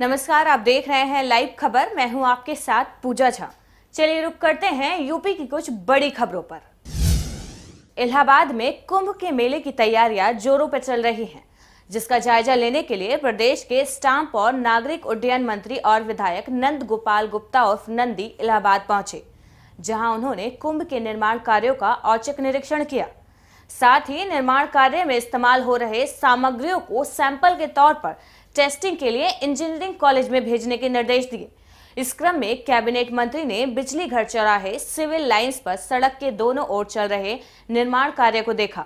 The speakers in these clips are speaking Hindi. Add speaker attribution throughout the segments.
Speaker 1: नमस्कार आप देख रहे हैं लाइव खबर मैं हूं आपके साथ पूजा झा चलिए रुक करते हैं यूपी की कुछ बड़ी खबरों पर इलाहाबाद में कुंभ के मेले की तैयारियां जोरों पर चल रही हैं जिसका जायजा लेने के लिए प्रदेश के स्टाम्प और नागरिक उड्डयन मंत्री और विधायक नंद गोपाल गुप्ता उर्फ नंदी इलाहाबाद पहुंचे जहां उन्होंने कुंभ के निर्माण कार्यों का औचक निरीक्षण किया साथ ही निर्माण कार्य में इस्तेमाल हो रहे सामग्रियों को सैंपल के तौर पर टेस्टिंग के लिए इंजीनियरिंग कॉलेज में भेजने के निर्देश दिए इस क्रम में कैबिनेट मंत्री ने बिजली घर चौराहे सिविल लाइंस पर सड़क के दोनों ओर चल रहे निर्माण कार्य को देखा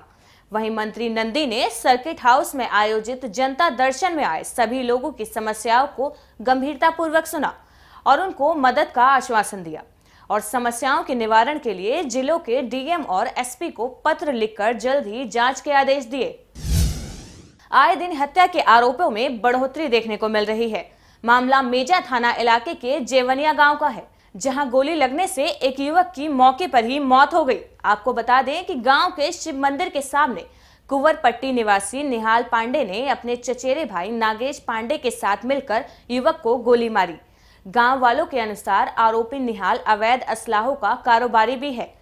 Speaker 1: वहीं मंत्री नंदी ने सर्किट हाउस में आयोजित जनता दर्शन में आए सभी लोगों की समस्याओं को गंभीरता पूर्वक सुना और उनको मदद का आश्वासन दिया और समस्याओं के निवारण के लिए जिलों के डीएम और एसपी को पत्र लिखकर जल्द ही जांच के आदेश दिए आए दिन हत्या के आरोपों में बढ़ोतरी देखने को मिल रही है मामला मेजा थाना इलाके के जेवनिया गांव का है जहां गोली लगने से एक युवक की मौके पर ही मौत हो गई आपको बता दें कि गांव के शिव मंदिर के सामने कुंवर पट्टी निवासी निहाल पांडे ने अपने चचेरे भाई नागेश पांडे के साथ मिलकर युवक को गोली मारी गांव वालों के अनुसार आरोपी निहाल अवैध असलाहों का कारोबारी भी है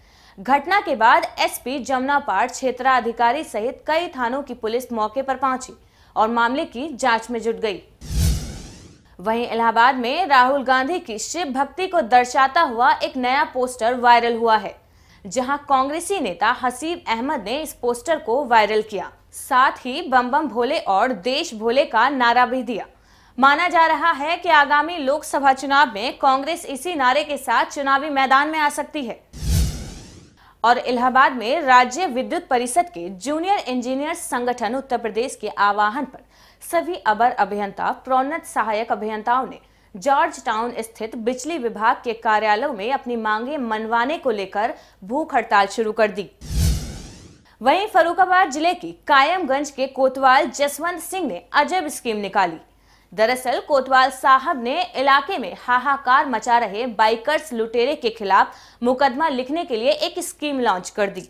Speaker 1: घटना के बाद एसपी जमुना पार क्षेत्राधिकारी सहित कई थानों की पुलिस मौके पर पहुंची और मामले की जांच में जुट गई वहीं इलाहाबाद में राहुल गांधी की शिव भक्ति को दर्शाता हुआ एक नया पोस्टर वायरल हुआ है जहां कांग्रेसी नेता हसीब अहमद ने इस पोस्टर को वायरल किया साथ ही बम बम भोले और देश भोले का नारा भी दिया माना जा रहा है कि आगामी लोकसभा चुनाव में कांग्रेस इसी नारे के साथ चुनावी मैदान में आ सकती है और इलाहाबाद में राज्य विद्युत परिषद के जूनियर इंजीनियर संगठन उत्तर प्रदेश के आवाहन पर सभी अबर अभियंता प्रोन्नत सहायक अभियंताओं ने जॉर्ज टाउन स्थित बिजली विभाग के कार्यालयों में अपनी मांगे मनवाने को लेकर भूख हड़ताल शुरू कर दी वहीं फरुखाबाद जिले की कायमगंज के कोतवाल जसवंत सिंह ने अजब स्कीम निकाली दरअसल कोतवाल साहब ने इलाके में हाहाकार मचा रहे बाइकर्स लुटेरे के खिलाफ मुकदमा लिखने के लिए एक स्कीम लॉन्च कर दी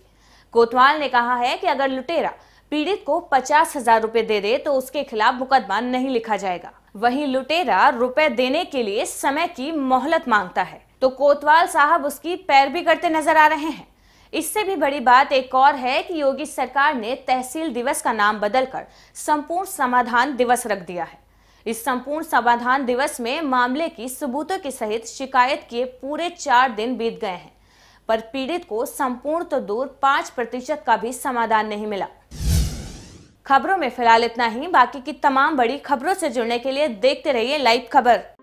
Speaker 1: कोतवाल ने कहा है कि अगर लुटेरा पीड़ित को पचास हजार रूपए दे दे तो उसके खिलाफ मुकदमा नहीं लिखा जाएगा वहीं लुटेरा रुपए देने के लिए समय की मोहलत मांगता है तो कोतवाल साहब उसकी पैर भी करते नजर आ रहे हैं इससे भी बड़ी बात एक और है कि योगी सरकार ने तहसील दिवस का नाम बदलकर संपूर्ण समाधान दिवस रख दिया है इस संपूर्ण समाधान दिवस में मामले की सबूतों के सहित शिकायत के पूरे चार दिन बीत गए हैं पर पीड़ित को संपूर्ण तो दूर पांच प्रतिशत का भी समाधान नहीं मिला खबरों में फिलहाल इतना ही बाकी की तमाम बड़ी खबरों से जुड़ने के लिए देखते रहिए लाइव खबर